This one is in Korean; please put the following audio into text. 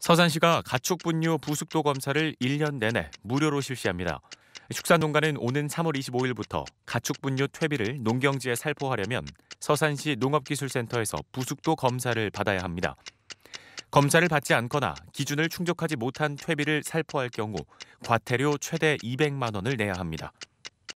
서산시가 가축분뇨 부숙도 검사를 1년 내내 무료로 실시합니다. 축산농가는 오는 3월 25일부터 가축분뇨 퇴비를 농경지에 살포하려면 서산시 농업기술센터에서 부숙도 검사를 받아야 합니다. 검사를 받지 않거나 기준을 충족하지 못한 퇴비를 살포할 경우 과태료 최대 200만 원을 내야 합니다.